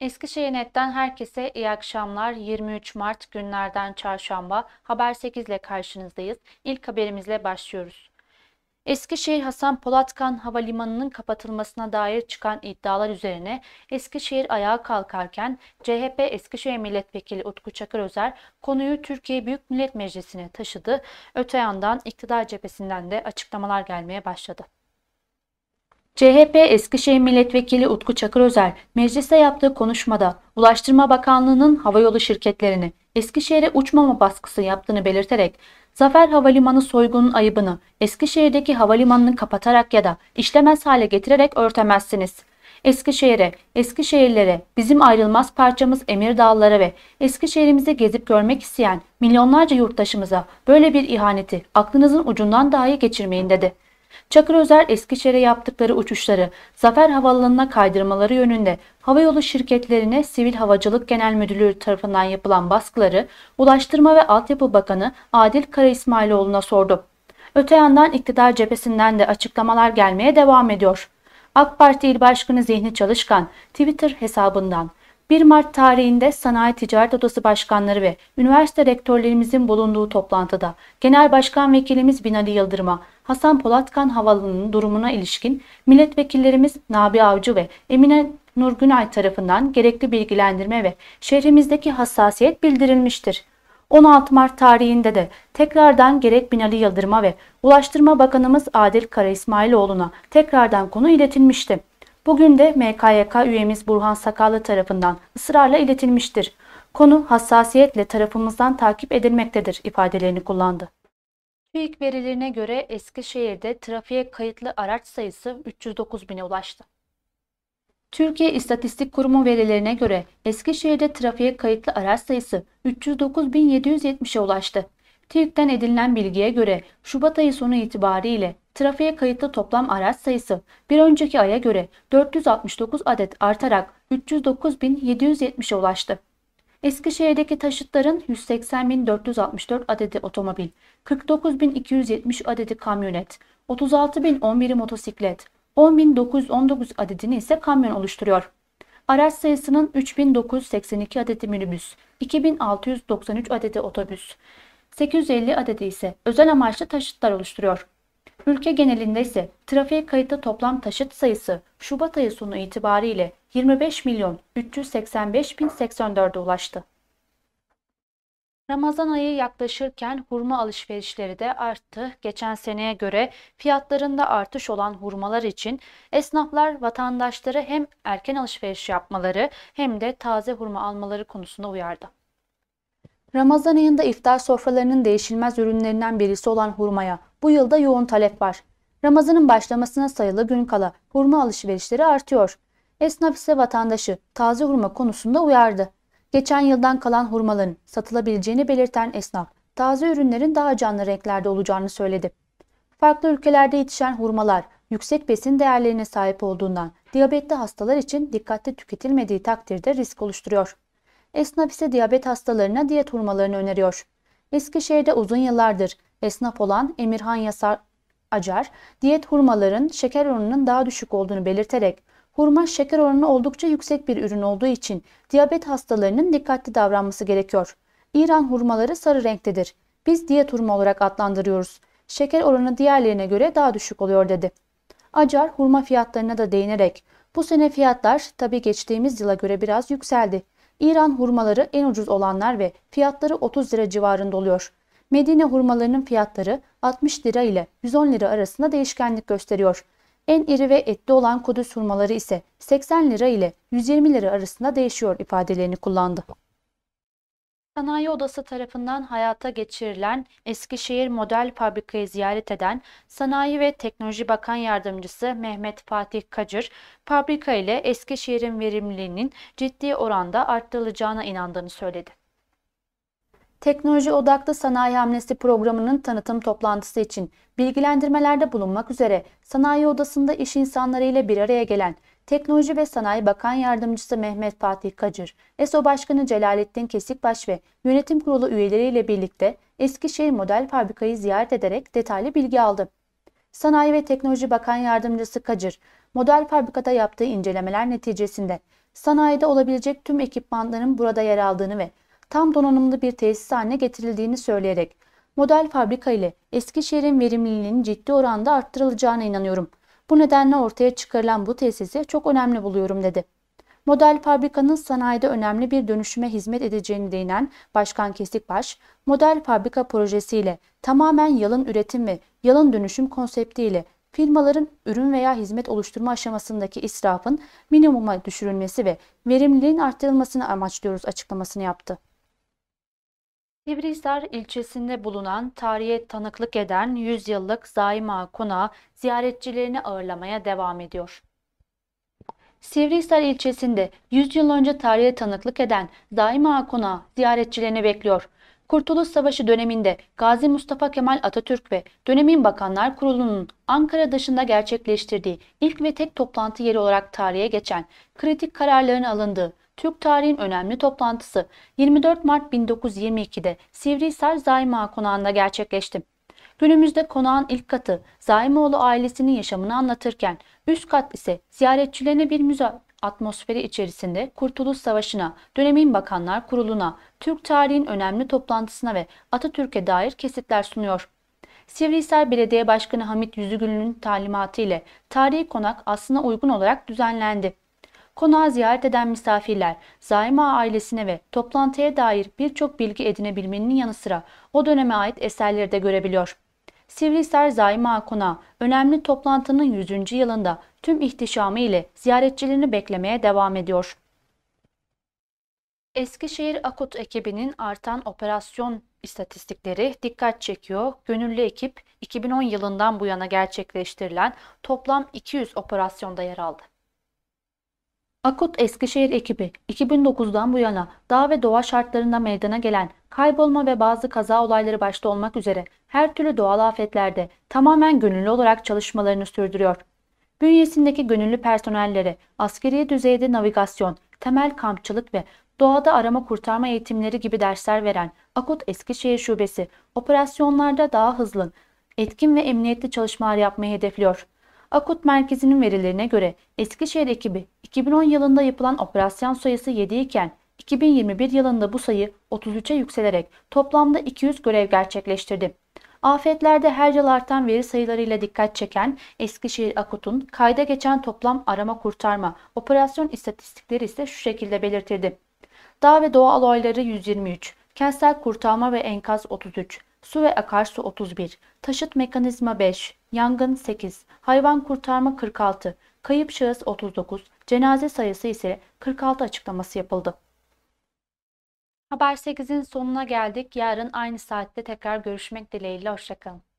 Eskişehir'den herkese iyi akşamlar. 23 Mart günlerden çarşamba Haber 8 ile karşınızdayız. İlk haberimizle başlıyoruz. Eskişehir Hasan Polatkan Havalimanı'nın kapatılmasına dair çıkan iddialar üzerine Eskişehir ayağa kalkarken CHP Eskişehir Milletvekili Utku Çakır Özer konuyu Türkiye Büyük Millet Meclisi'ne taşıdı. Öte yandan iktidar cephesinden de açıklamalar gelmeye başladı. CHP Eskişehir Milletvekili Utku Çakır Özer mecliste yaptığı konuşmada Ulaştırma Bakanlığı'nın havayolu şirketlerini Eskişehir'e uçmama baskısı yaptığını belirterek Zafer Havalimanı soygunun ayıbını Eskişehir'deki havalimanını kapatarak ya da işlemez hale getirerek örtemezsiniz. Eskişehir'e, Eskişehirlere, bizim ayrılmaz parçamız Emir Dağları ve Eskişehir'imizi gezip görmek isteyen milyonlarca yurttaşımıza böyle bir ihaneti aklınızın ucundan dahi geçirmeyin dedi. Çakır Özer Eskişehir'e yaptıkları uçuşları Zafer Havaalanı'na kaydırmaları yönünde havayolu şirketlerine Sivil Havacılık Genel Müdürlüğü tarafından yapılan baskıları Ulaştırma ve Altyapı Bakanı Adil Kara İsmailoğlu'na sordu. Öte yandan iktidar cephesinden de açıklamalar gelmeye devam ediyor. AK Parti İl Başkanı Zihni Çalışkan Twitter hesabından 1 Mart tarihinde Sanayi Ticaret Odası Başkanları ve üniversite rektörlerimizin bulunduğu toplantıda Genel Başkan Vekilimiz Binali Yıldırım'a Hasan Polatkan Havalı'nın durumuna ilişkin milletvekillerimiz Nabi Avcı ve Emine Nurgünay tarafından gerekli bilgilendirme ve şehrimizdeki hassasiyet bildirilmiştir. 16 Mart tarihinde de tekrardan gerek Binali Yıldırım'a ve Ulaştırma Bakanımız Adil Kara İsmailoğlu'na tekrardan konu iletilmişti. Bugün de MKYK üyemiz Burhan Sakallı tarafından ısrarla iletilmiştir. Konu hassasiyetle tarafımızdan takip edilmektedir ifadelerini kullandı. TÜİK verilerine göre Eskişehir'de trafiğe kayıtlı araç sayısı 309 bine ulaştı. Türkiye İstatistik Kurumu verilerine göre Eskişehir'de trafiğe kayıtlı araç sayısı 309.770'e ulaştı. TÜİK'ten edinilen bilgiye göre Şubat ayı sonu itibariyle trafiğe kayıtlı toplam araç sayısı bir önceki aya göre 469 adet artarak 309.770'e ulaştı. Eskişehir'deki taşıtların 180.464 adedi otomobil, 49.270 adedi kamyonet, 36.011'i motosiklet, 10.919 adedini ise kamyon oluşturuyor. Araç sayısının 3.982 adeti minibüs, 2.693 adeti otobüs, 850 adedi ise özel amaçlı taşıtlar oluşturuyor. Ülke genelinde ise trafiğe kayıtlı toplam taşıt sayısı Şubat ayı sonu itibariyle 25 milyon 385 bin 84'e ulaştı. Ramazan ayı yaklaşırken hurma alışverişleri de arttı. Geçen seneye göre fiyatlarında artış olan hurmalar için esnaflar vatandaşları hem erken alışveriş yapmaları hem de taze hurma almaları konusunda uyardı. Ramazan ayında iftar sofralarının değişilmez ürünlerinden birisi olan hurmaya bu yılda yoğun talep var. Ramazanın başlamasına sayılı gün kala hurma alışverişleri artıyor. Esnaf ise vatandaşı taze hurma konusunda uyardı. Geçen yıldan kalan hurmaların satılabileceğini belirten esnaf, taze ürünlerin daha canlı renklerde olacağını söyledi. Farklı ülkelerde yetişen hurmalar yüksek besin değerlerine sahip olduğundan diyabetli hastalar için dikkatli tüketilmediği takdirde risk oluşturuyor esnaf ise diyabet hastalarına diyet hurmalarını öneriyor. Eskişehir'de uzun yıllardır esnaf olan Emirhan Yasar Acar, diyet hurmaların şeker oranının daha düşük olduğunu belirterek, hurma şeker oranı oldukça yüksek bir ürün olduğu için diyabet hastalarının dikkatli davranması gerekiyor. İran hurmaları sarı renktedir. Biz diyet hurma olarak adlandırıyoruz. Şeker oranı diğerlerine göre daha düşük oluyor dedi. Acar hurma fiyatlarına da değinerek bu sene fiyatlar tabi geçtiğimiz yıla göre biraz yükseldi. İran hurmaları en ucuz olanlar ve fiyatları 30 lira civarında oluyor. Medine hurmalarının fiyatları 60 lira ile 110 lira arasında değişkenlik gösteriyor. En iri ve etli olan Kudüs hurmaları ise 80 lira ile 120 lira arasında değişiyor ifadelerini kullandı. Sanayi Odası tarafından hayata geçirilen Eskişehir Model Fabrika'yı ziyaret eden Sanayi ve Teknoloji Bakan Yardımcısı Mehmet Fatih Kacır, fabrika ile Eskişehir'in verimliliğinin ciddi oranda arttırılacağına inandığını söyledi. Teknoloji odaklı sanayi hamlesi programının tanıtım toplantısı için bilgilendirmelerde bulunmak üzere sanayi odasında iş insanları ile bir araya gelen Teknoloji ve Sanayi Bakan Yardımcısı Mehmet Fatih Kacır, ESO Başkanı Celalettin Kesikbaş ve yönetim kurulu üyeleriyle birlikte Eskişehir Model Fabrikayı ziyaret ederek detaylı bilgi aldı. Sanayi ve Teknoloji Bakan Yardımcısı Kacır, model fabrikada yaptığı incelemeler neticesinde sanayide olabilecek tüm ekipmanların burada yer aldığını ve tam donanımlı bir tesis haline getirildiğini söyleyerek model fabrika ile Eskişehir'in verimliliğinin ciddi oranda arttırılacağına inanıyorum. Bu nedenle ortaya çıkarılan bu tesisi çok önemli buluyorum dedi. Model fabrikanın sanayide önemli bir dönüşüme hizmet edeceğini değinen Başkan Kesikbaş, model fabrika projesiyle tamamen yalın üretim ve yalın dönüşüm konseptiyle firmaların ürün veya hizmet oluşturma aşamasındaki israfın minimuma düşürülmesi ve verimliliğin arttırılmasını amaçlıyoruz açıklamasını yaptı. Sivrihisar ilçesinde bulunan tarihe tanıklık eden 100 yıllık Zaima Konağı ziyaretçilerini ağırlamaya devam ediyor. Sivrihisar ilçesinde 100 yıl önce tarihe tanıklık eden Zaima Konağı ziyaretçilerini bekliyor. Kurtuluş Savaşı döneminde Gazi Mustafa Kemal Atatürk ve dönemin Bakanlar Kurulu'nun Ankara dışında gerçekleştirdiği ilk ve tek toplantı yeri olarak tarihe geçen kritik kararların alındığı Türk tarihin önemli toplantısı 24 Mart 1922'de Sivrihisar Zaima konağında gerçekleşti. Günümüzde konağın ilk katı Zaimoğlu ailesinin yaşamını anlatırken üst kat ise ziyaretçilerine bir müze atmosferi içerisinde Kurtuluş Savaşı'na, dönemin Bakanlar Kurulu'na, Türk tarihin önemli toplantısına ve Atatürk'e dair kesitler sunuyor. Sivrihisar Belediye Başkanı Hamit Yüzügül'ün talimatı ile tarihi konak aslına uygun olarak düzenlendi. Konağı ziyaret eden misafirler Zaima ailesine ve toplantıya dair birçok bilgi edinebilmenin yanı sıra o döneme ait eserleri de görebiliyor. Sivrihisar Zaima Konağı önemli toplantının 100. yılında tüm ihtişamı ile ziyaretçilerini beklemeye devam ediyor. Eskişehir Akut ekibinin artan operasyon istatistikleri dikkat çekiyor. Gönüllü ekip 2010 yılından bu yana gerçekleştirilen toplam 200 operasyonda yer aldı. Akut Eskişehir ekibi 2009'dan bu yana dağ ve doğa şartlarında meydana gelen kaybolma ve bazı kaza olayları başta olmak üzere her türlü doğal afetlerde tamamen gönüllü olarak çalışmalarını sürdürüyor. Bünyesindeki gönüllü personellere askeri düzeyde navigasyon, temel kampçılık ve doğada arama kurtarma eğitimleri gibi dersler veren Akut Eskişehir Şubesi operasyonlarda daha hızlı, etkin ve emniyetli çalışmalar yapmayı hedefliyor. Akut Merkezi'nin verilerine göre Eskişehir ekibi 2010 yılında yapılan operasyon sayısı 7 iken 2021 yılında bu sayı 33'e yükselerek toplamda 200 görev gerçekleştirdi. Afetlerde her yıl artan veri sayılarıyla dikkat çeken Eskişehir Akut'un kayda geçen toplam arama kurtarma operasyon istatistikleri ise şu şekilde belirtildi. Dağ ve doğa alayları 123, kentsel kurtarma ve enkaz 33, su ve akarsu 31, taşıt mekanizma 5, Yangın 8, hayvan kurtarma 46, kayıp şahıs 39, cenaze sayısı ise 46 açıklaması yapıldı. Haber 8'in sonuna geldik. Yarın aynı saatte tekrar görüşmek dileğiyle. Hoşçakalın.